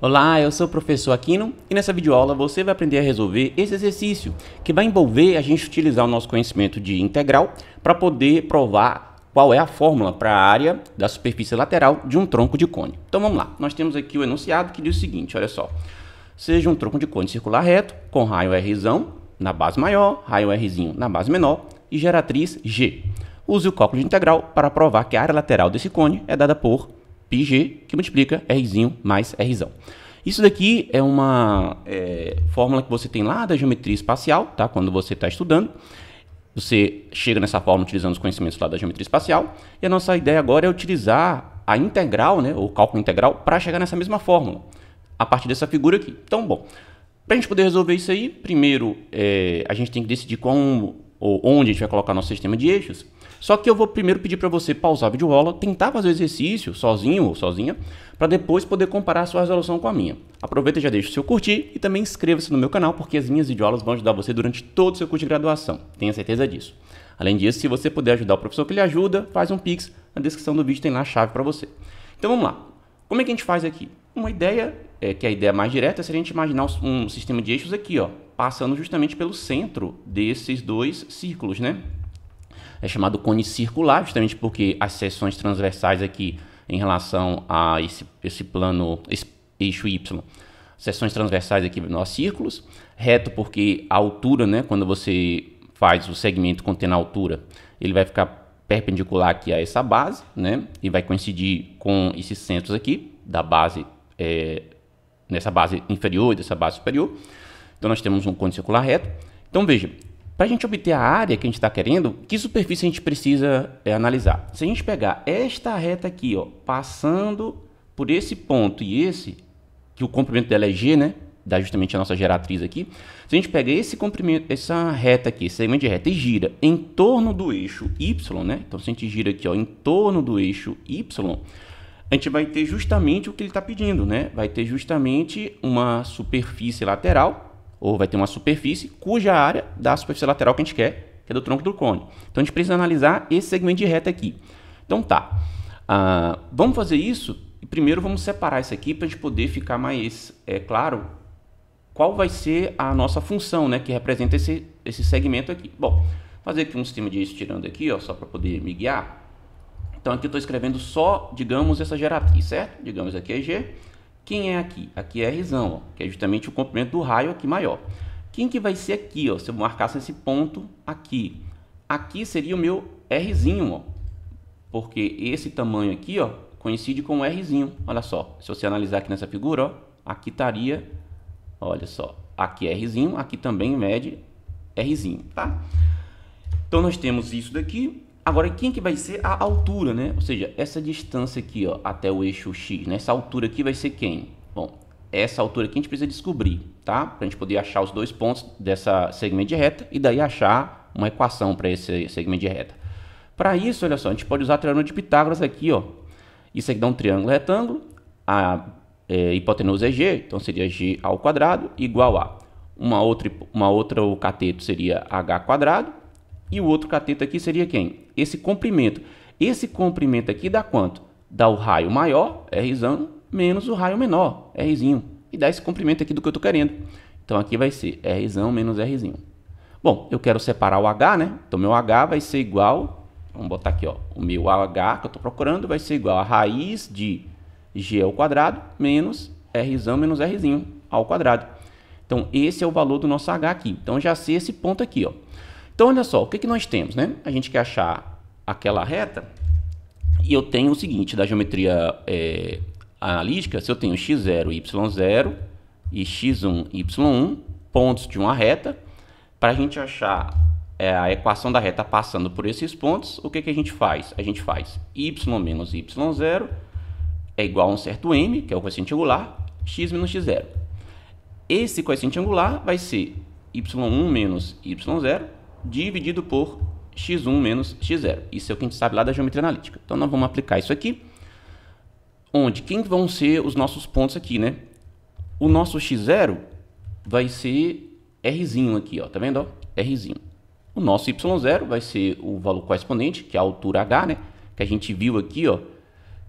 Olá, eu sou o professor Aquino e nessa videoaula você vai aprender a resolver esse exercício que vai envolver a gente utilizar o nosso conhecimento de integral para poder provar qual é a fórmula para a área da superfície lateral de um tronco de cone. Então vamos lá, nós temos aqui o enunciado que diz o seguinte, olha só. Seja um tronco de cone circular reto com raio R' na base maior, raio R' na base menor e geratriz G. Use o cálculo de integral para provar que a área lateral desse cone é dada por pg que multiplica rzinho mais rzão. Isso daqui é uma é, fórmula que você tem lá da geometria espacial, tá? Quando você está estudando, você chega nessa fórmula utilizando os conhecimentos lá da geometria espacial. E a nossa ideia agora é utilizar a integral, né, o cálculo integral, para chegar nessa mesma fórmula, a partir dessa figura aqui. Então, bom, para a gente poder resolver isso aí, primeiro é, a gente tem que decidir como ou onde a gente vai colocar nosso sistema de eixos. Só que eu vou primeiro pedir para você pausar a videoaula, tentar fazer o exercício sozinho ou sozinha, para depois poder comparar a sua resolução com a minha. Aproveita e já deixa o seu curtir e também inscreva-se no meu canal, porque as minhas videoaulas vão ajudar você durante todo o seu curso de graduação. Tenha certeza disso. Além disso, se você puder ajudar o professor que lhe ajuda, faz um pix, na descrição do vídeo tem lá a chave para você. Então vamos lá. Como é que a gente faz aqui? Uma ideia, é, que é a ideia mais direta, é se a gente imaginar um sistema de eixos aqui, ó, passando justamente pelo centro desses dois círculos, né? é chamado cone circular, justamente porque as seções transversais aqui em relação a esse, esse plano, esse eixo Y, seções transversais aqui nós círculos, reto porque a altura, né, quando você faz o segmento contendo a altura, ele vai ficar perpendicular aqui a essa base, né, e vai coincidir com esses centros aqui, da base, é, nessa base inferior e dessa base superior. Então nós temos um cone circular reto. Então veja, para a gente obter a área que a gente está querendo, que superfície a gente precisa é, analisar? Se a gente pegar esta reta aqui, ó, passando por esse ponto e esse, que o comprimento dela é G, né? Dá justamente a nossa geratriz aqui. Se a gente pega esse comprimento, essa reta aqui, esse segmento de reta, e gira em torno do eixo Y, né? Então, se a gente gira aqui ó, em torno do eixo Y, a gente vai ter justamente o que ele está pedindo, né? Vai ter justamente uma superfície lateral ou vai ter uma superfície cuja área da superfície lateral que a gente quer, que é do tronco do cone. Então a gente precisa analisar esse segmento de reta aqui. Então tá, ah, vamos fazer isso e primeiro vamos separar isso aqui para a gente poder ficar mais é, claro qual vai ser a nossa função, né, que representa esse, esse segmento aqui. Bom, fazer aqui um sistema de estirando aqui, ó, só para poder me guiar. Então aqui eu estou escrevendo só, digamos, essa geratriz, certo? Digamos aqui é G. Quem é aqui? Aqui é a risão, ó, que é justamente o comprimento do raio aqui maior. Quem que vai ser aqui? Ó, se eu marcasse esse ponto aqui. Aqui seria o meu Rzinho, porque esse tamanho aqui ó, coincide com o Rzinho. Olha só, se você analisar aqui nessa figura, ó, aqui estaria, olha só, aqui é Rzinho, aqui também mede Rzinho, tá? Então nós temos isso daqui, Agora, quem que vai ser a altura, né? Ou seja, essa distância aqui ó, até o eixo X, né? essa altura aqui vai ser quem? Bom, essa altura aqui a gente precisa descobrir, tá? Para a gente poder achar os dois pontos dessa segmento de reta e daí achar uma equação para esse segmento de reta. Para isso, olha só, a gente pode usar o Teorema de Pitágoras aqui, ó. Isso aqui dá um triângulo retângulo, a é, hipotenusa é G, então seria G ao quadrado igual a uma outra, uma outra o cateto seria H quadrado e o outro cateto aqui seria quem? esse comprimento. Esse comprimento aqui dá quanto? Dá o raio maior, Rzão, menos o raio menor, Rzinho. E dá esse comprimento aqui do que eu estou querendo. Então aqui vai ser Rzão menos Rzinho. Bom, eu quero separar o H, né? Então meu H vai ser igual, vamos botar aqui, ó, o meu H que eu estou procurando vai ser igual a raiz de G ao quadrado menos Rzão menos Rzinho ao quadrado. Então esse é o valor do nosso H aqui. Então já sei esse ponto aqui, ó. Então, olha só, o que, que nós temos, né? A gente quer achar aquela reta e eu tenho o seguinte, da geometria é, analítica, se eu tenho x0, y0 e x1, y1, pontos de uma reta, para a gente achar é, a equação da reta passando por esses pontos, o que, que a gente faz? A gente faz y menos y0 é igual a um certo m, que é o coeficiente angular, x menos x0. Esse coeficiente angular vai ser y1 menos y0 dividido por x1 menos x0. Isso é o que a gente sabe lá da geometria analítica. Então, nós vamos aplicar isso aqui, onde quem vão ser os nossos pontos aqui, né? O nosso x0 vai ser rzinho aqui, ó, tá vendo? Ó? Rzinho. O nosso y0 vai ser o valor correspondente, que é a altura h, né? Que a gente viu aqui, ó,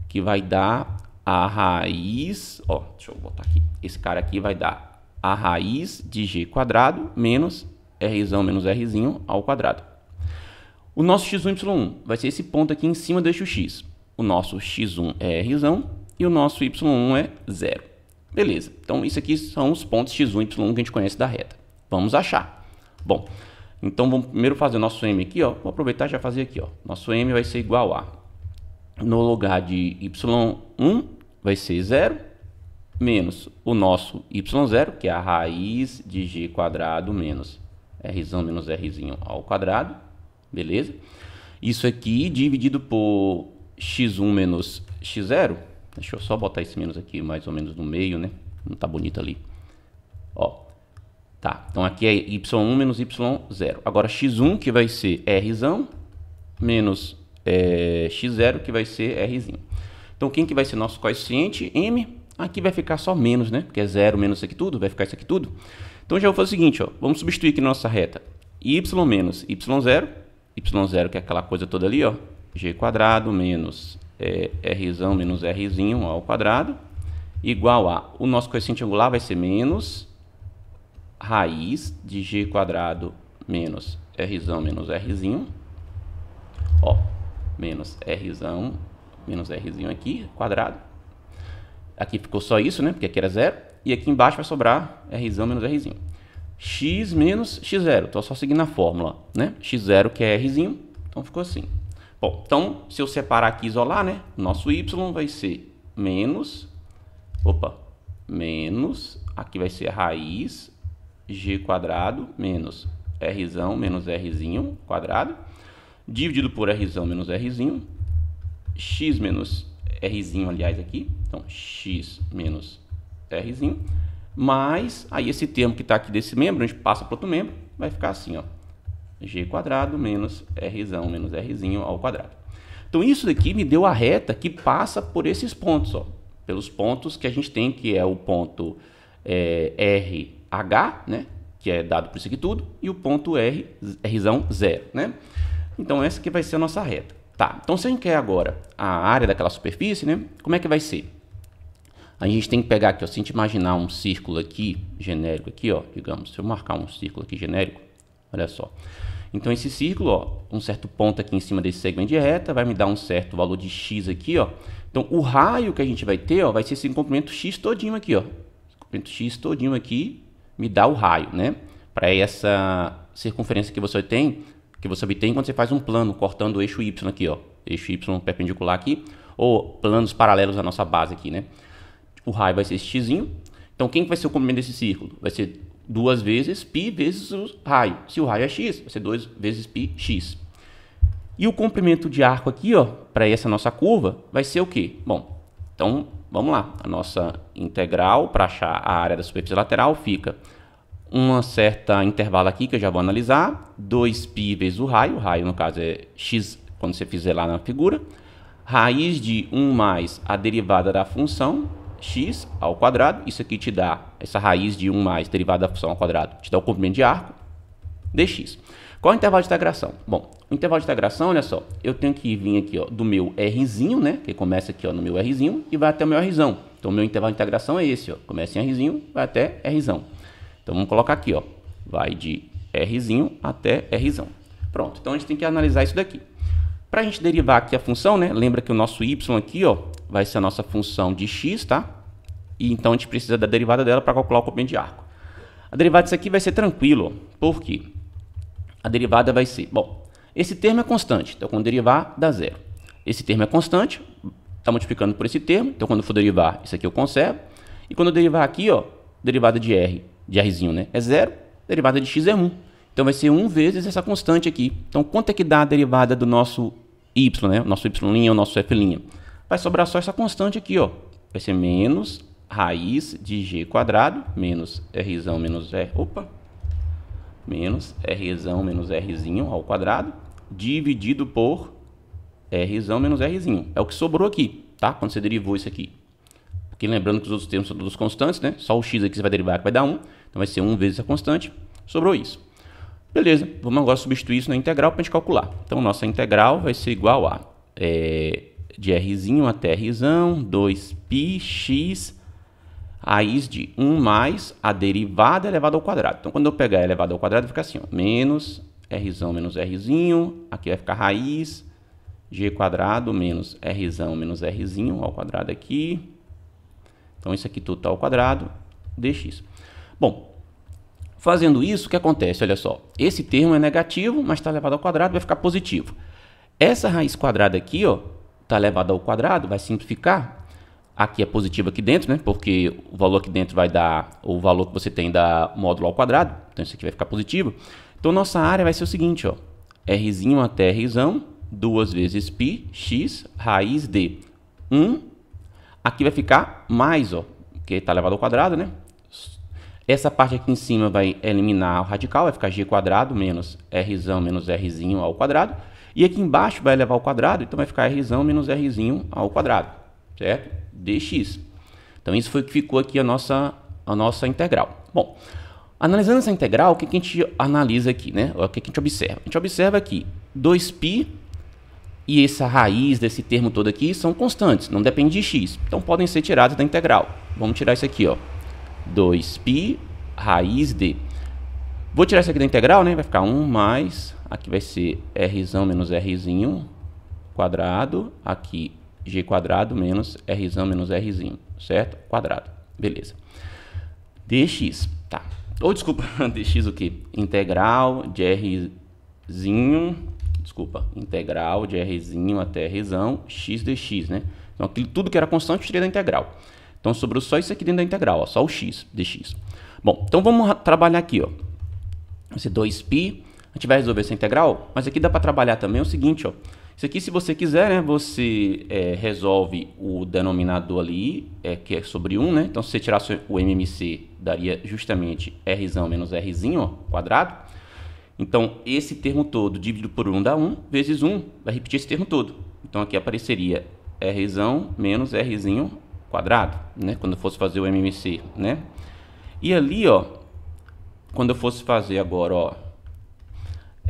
que vai dar a raiz, ó, deixa eu botar aqui. Esse cara aqui vai dar a raiz de g quadrado menos r menos r ao quadrado. O nosso x1y1 vai ser esse ponto aqui em cima deste x. O nosso x1 é r e o nosso y1 é zero. Beleza, então isso aqui são os pontos x1 e y1 que a gente conhece da reta. Vamos achar. Bom, então vamos primeiro fazer o nosso m aqui, ó. Vou aproveitar e já fazer aqui, ó. Nosso m vai ser igual a no lugar de y1 vai ser zero menos o nosso y0, que é a raiz de g menos R menos Rzinho ao quadrado, beleza? Isso aqui dividido por x1 menos x0, deixa eu só botar esse menos aqui mais ou menos no meio, né? Não tá bonito ali. Ó, tá, então aqui é y1 menos y0. Agora x1 que vai ser R menos é, eh, x0 que vai ser Rzinho. Então quem que vai ser nosso coeficiente? M, aqui vai ficar só menos, né? Porque é zero menos isso aqui tudo, vai ficar isso aqui tudo. Então já vou fazer o seguinte, ó, vamos substituir aqui na nossa reta y menos y0, y0 que é aquela coisa toda ali, ó, g quadrado menos é, eh, r menos r ao quadrado, igual a, o nosso coeficiente angular vai ser menos raiz de g quadrado menos r menos r ó, menos r menos r aqui, quadrado. Aqui ficou só isso, né, porque aqui era zero e aqui embaixo vai sobrar Rzinho menos Rzinho. X menos X0, estou só seguindo a fórmula, né? X0 que é Rzinho, então ficou assim. Bom, então se eu separar aqui e isolar, né? Nosso Y vai ser menos, opa, menos, aqui vai ser raiz, G quadrado menos Rzão menos Rzinho quadrado, dividido por Rzão menos Rzinho, X menos Rzinho, aliás, aqui, então X menos Rzinho, mais aí esse termo que está aqui desse membro, a gente passa para outro membro, vai ficar assim, ó, g quadrado menos rzão menos rzinho ao quadrado. Então isso daqui me deu a reta que passa por esses pontos, ó, pelos pontos que a gente tem, que é o ponto é, eh, RH, né, que é dado por isso aqui tudo, e o ponto R, Rzão zero, né? Então essa que vai ser a nossa reta. Tá, então se a gente quer agora a área daquela superfície, né, como é que vai ser? A gente tem que pegar aqui, ó, se a gente imaginar um círculo aqui, genérico aqui, ó, digamos, se eu marcar um círculo aqui genérico, olha só. Então esse círculo, ó, um certo ponto aqui em cima desse segmento de reta, vai me dar um certo valor de x aqui, ó. Então o raio que a gente vai ter, ó, vai ser esse comprimento x todinho aqui, ó. Esse comprimento x todinho aqui me dá o raio, né? Para essa circunferência que você tem, que você obtém quando você faz um plano cortando o eixo y aqui, ó. Eixo y perpendicular aqui, ou planos paralelos à nossa base aqui, né? o raio vai ser esse x. Então, quem que vai ser o comprimento desse círculo? Vai ser duas vezes π vezes o raio. Se o raio é x, vai ser 2 vezes π, x. E o comprimento de arco aqui, ó, para essa nossa curva, vai ser o quê? Bom, então, vamos lá. A nossa integral para achar a área da superfície lateral fica uma certa intervalo aqui que eu já vou analisar, 2π vezes o raio, o raio no caso é x quando você fizer lá na figura, raiz de 1 mais a derivada da função, x ao quadrado, isso aqui te dá essa raiz de 1 mais derivada da função ao quadrado, te dá o comprimento de arco, dx. Qual é o intervalo de integração? Bom, o intervalo de integração, olha só, eu tenho que vir aqui ó, do meu rzinho, né, que começa aqui ó, no meu rzinho e vai até o meu rzão. Então, o meu intervalo de integração é esse, ó, começa em rzinho, vai até rzão. Então, vamos colocar aqui, ó, vai de rzinho até rzão. Pronto, então a gente tem que analisar isso daqui. Para a gente derivar aqui a função, né, lembra que o nosso y aqui, ó, vai ser a nossa função de x, tá? e então a gente precisa da derivada dela para calcular o comprimento de arco. A derivada disso aqui vai ser tranquilo, por quê? A derivada vai ser, bom, esse termo é constante, então quando derivar dá zero. Esse termo é constante, está multiplicando por esse termo, então quando for derivar, isso aqui eu conservo. E quando eu derivar aqui, ó, derivada de r, de rzinho, né, é zero, derivada de x é 1. Então vai ser 1 vezes essa constante aqui. Então quanto é que dá a derivada do nosso y, né, nosso y', o nosso f'? Vai sobrar só essa constante aqui, ó, vai ser menos raiz de g quadrado menos r menos r, opa, menos r menos r ao quadrado dividido por r menos r. É o que sobrou aqui, tá? Quando você derivou isso aqui. Porque lembrando que os outros termos são todos constantes, né? Só o x aqui você vai derivar que vai dar 1. Então vai ser 1 vezes a constante. Sobrou isso. Beleza, vamos agora substituir isso na integral para a gente calcular. Então, nossa integral vai ser igual a é, de r até r, 2πx raiz de 1 mais a derivada elevada ao quadrado. Então, quando eu pegar elevada ao quadrado, fica assim, ó, menos r menos r, aqui vai ficar raiz g quadrado menos r menos r ao quadrado aqui. Então, isso aqui tudo está ao quadrado dx. Bom, fazendo isso, o que acontece? Olha só, esse termo é negativo, mas está elevado ao quadrado, vai ficar positivo. Essa raiz quadrada aqui, ó, está elevada ao quadrado, vai simplificar, aqui é positivo aqui dentro, né? Porque o valor aqui dentro vai dar o valor que você tem da módulo ao quadrado. Então isso aqui vai ficar positivo. Então nossa área vai ser o seguinte, ó. Rzinho até Rzão, duas vezes π, x, raiz de 1. Aqui vai ficar mais, ó, porque está elevado ao quadrado, né? Essa parte aqui em cima vai eliminar o radical, vai ficar g quadrado menos Rzão menos Rzinho ao quadrado. E aqui embaixo vai elevar ao quadrado, então vai ficar Rzão menos Rzinho ao quadrado certo? dx. Então isso foi o que ficou aqui a nossa, a nossa integral. Bom, analisando essa integral, o que, que a gente analisa aqui, né? O que, que a gente observa? A gente observa aqui 2π e essa raiz desse termo todo aqui são constantes, não depende de x. Então podem ser tirados da integral. Vamos tirar isso aqui, ó. 2π raiz de. Vou tirar isso aqui da integral, né? Vai ficar 1 mais, aqui vai ser r menos r quadrado, aqui g quadrado menos r menos r certo? Quadrado. Beleza. dx, tá. Ou, oh, desculpa, dx o quê? Integral de r desculpa, integral de r até r x dx, né? Então, aquilo, tudo que era constante, tirei da integral. Então, sobrou só isso aqui dentro da integral, ó, só o x dx. Bom, então vamos trabalhar aqui, ó. Esse 2π, a gente vai resolver essa integral, mas aqui dá para trabalhar também o seguinte, ó. Isso aqui, se você quiser, né, você é, resolve o denominador ali, é, que é sobre 1, né? Então, se você tirasse o MMC, daria justamente R menos R quadrado. Então, esse termo todo dividido por 1 dá 1, vezes 1, vai repetir esse termo todo. Então, aqui apareceria R menos R quadrado, né? Quando eu fosse fazer o MMC, né? E ali, ó, quando eu fosse fazer agora, ó,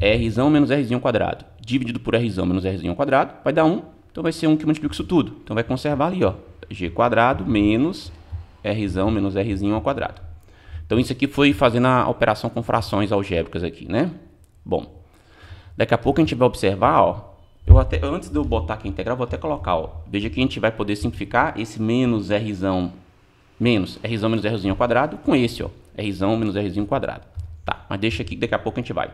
R menos R quadrado dividido por r menos ao quadrado, vai dar 1, então vai ser 1 que multiplica isso tudo. Então vai conservar ali, ó, g quadrado menos r menos r ao quadrado. Então isso aqui foi fazendo a operação com frações algébricas aqui, né? Bom, daqui a pouco a gente vai observar, ó, eu até, antes de eu botar aqui a integral, vou até colocar, ó, veja que a gente vai poder simplificar esse menos r menos r menos r ao quadrado com esse, ó, r menos r ao quadrado. Tá, mas deixa aqui que daqui a pouco a gente vai.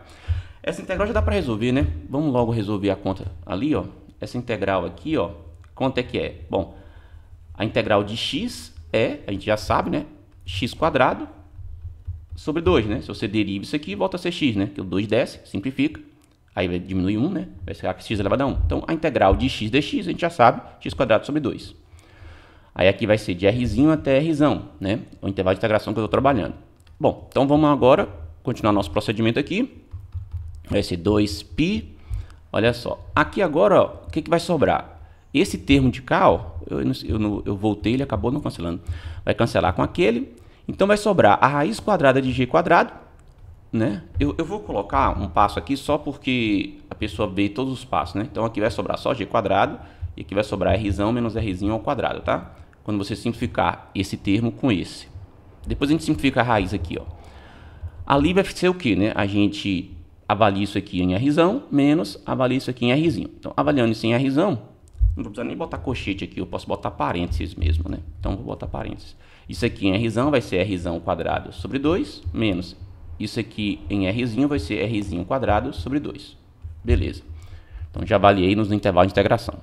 Essa integral já dá para resolver, né? Vamos logo resolver a conta ali, ó. Essa integral aqui, ó, quanto é que é? Bom, a integral de x é, a gente já sabe, né? x quadrado sobre 2, né? Se você deriva isso aqui, volta a ser x, né? Que o 2 desce, simplifica. Aí vai diminuir 1, né? Vai ser x elevado a 1. Então, a integral de x dx, a gente já sabe, x quadrado sobre 2. Aí aqui vai ser de rzinho até rzão, né? É o intervalo de integração que eu estou trabalhando. Bom, então vamos agora continuar nosso procedimento aqui esse 2π, olha só. Aqui agora, o que, que vai sobrar? Esse termo de cá, ó, eu, eu, eu voltei, ele acabou não cancelando. Vai cancelar com aquele. Então vai sobrar a raiz quadrada de g quadrado, né? Eu, eu vou colocar um passo aqui só porque a pessoa vê todos os passos, né? Então aqui vai sobrar só g quadrado e aqui vai sobrar r menos r ao quadrado, tá? Quando você simplificar esse termo com esse. Depois a gente simplifica a raiz aqui, ó. Ali vai ser o que, né? A gente avalie isso aqui em Rzão, menos avalie isso aqui em Rzinho. Então, avaliando isso em Rzão, não precisa nem botar cochete aqui, eu posso botar parênteses mesmo, né? Então, vou botar parênteses. Isso aqui em Rzão vai ser Rzão quadrado sobre 2, menos isso aqui em Rzinho vai ser Rzinho quadrado sobre 2. Beleza. Então, já avaliei nos intervalos de integração.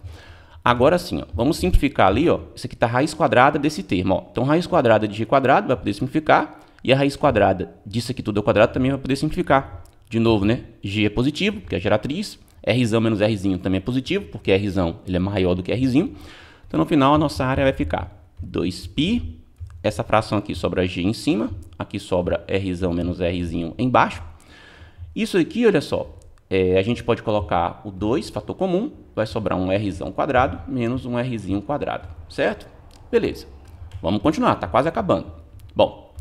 Agora sim, ó, vamos simplificar ali, ó. Isso aqui está raiz quadrada desse termo. Ó. Então, raiz quadrada de g quadrado vai poder simplificar. E a raiz quadrada disso aqui tudo ao quadrado também vai poder simplificar de novo, né? G é positivo, porque é geratriz. R menos R também é positivo, porque R ele é maior do que R. Então, no final, a nossa área vai ficar 2π, essa fração aqui sobra G em cima, aqui sobra R menos R embaixo. Isso aqui, olha só, é, a gente pode colocar o 2, fator comum, vai sobrar um R quadrado menos um R quadrado, certo? Beleza. Vamos continuar, está quase acabando. Bom,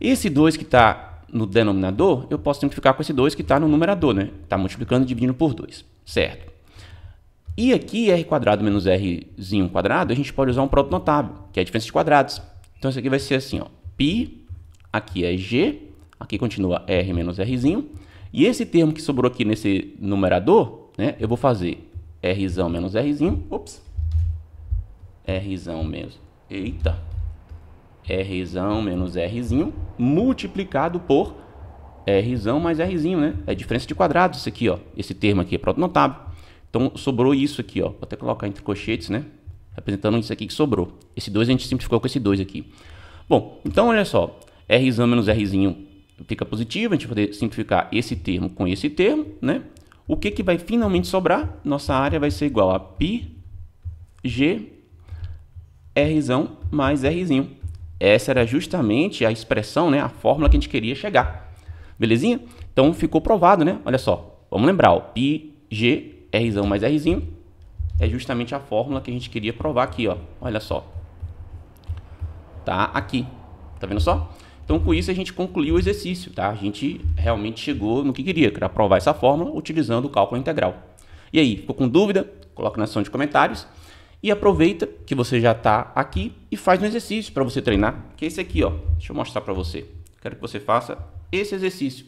esse 2 que está no denominador, eu posso simplificar com esse 2 que está no numerador, né? Está multiplicando e dividindo por 2, certo? E aqui, r quadrado menos r quadrado, a gente pode usar um produto notável, que é a diferença de quadrados. Então, isso aqui vai ser assim, ó, π, aqui é g, aqui continua r menos rzinho, e esse termo que sobrou aqui nesse numerador, né, eu vou fazer r menos rzinho, ops, r menos, eita, R menos R multiplicado por R mais R, né? É diferença de quadrados isso aqui, ó. Esse termo aqui é produto notável. Então, sobrou isso aqui, ó. Vou até colocar entre cochetes, né? Representando isso aqui que sobrou. Esse 2 a gente simplificou com esse 2 aqui. Bom, então olha só. R menos R fica positivo. A gente vai poder simplificar esse termo com esse termo, né? O que, que vai finalmente sobrar? Nossa área vai ser igual a πg R mais R. Essa era justamente a expressão, né, a fórmula que a gente queria chegar. Belezinha? Então ficou provado, né? Olha só, vamos lembrar, ó, g, r mais r é justamente a fórmula que a gente queria provar aqui, ó. Olha só. Tá aqui. Tá vendo só? Então, com isso, a gente concluiu o exercício, tá? A gente realmente chegou no que queria, que era provar essa fórmula utilizando o cálculo integral. E aí, ficou com dúvida? Coloca na seção de comentários. E aproveita que você já está aqui e faz um exercício para você treinar, que é esse aqui, ó. Deixa eu mostrar para você. Quero que você faça esse exercício.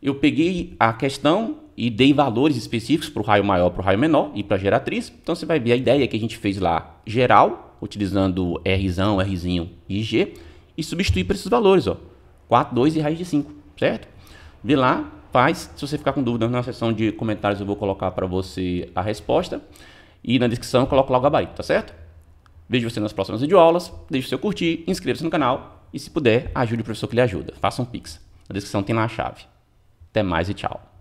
Eu peguei a questão e dei valores específicos para o raio maior, para o raio menor e para a geratriz. Então você vai ver a ideia que a gente fez lá, geral, utilizando Rzão, Rzinho e G, e substituir por esses valores, ó. 4, 2 e raiz de 5, certo? Vê lá, faz. Se você ficar com dúvida na seção de comentários, eu vou colocar para você a resposta. E na descrição eu coloco lá o gabarito, tá certo? Vejo você nas próximas videoaulas, deixe seu curtir, inscreva-se no canal e se puder, ajude o professor que lhe ajuda. Faça um pix. Na descrição tem lá a chave. Até mais e tchau.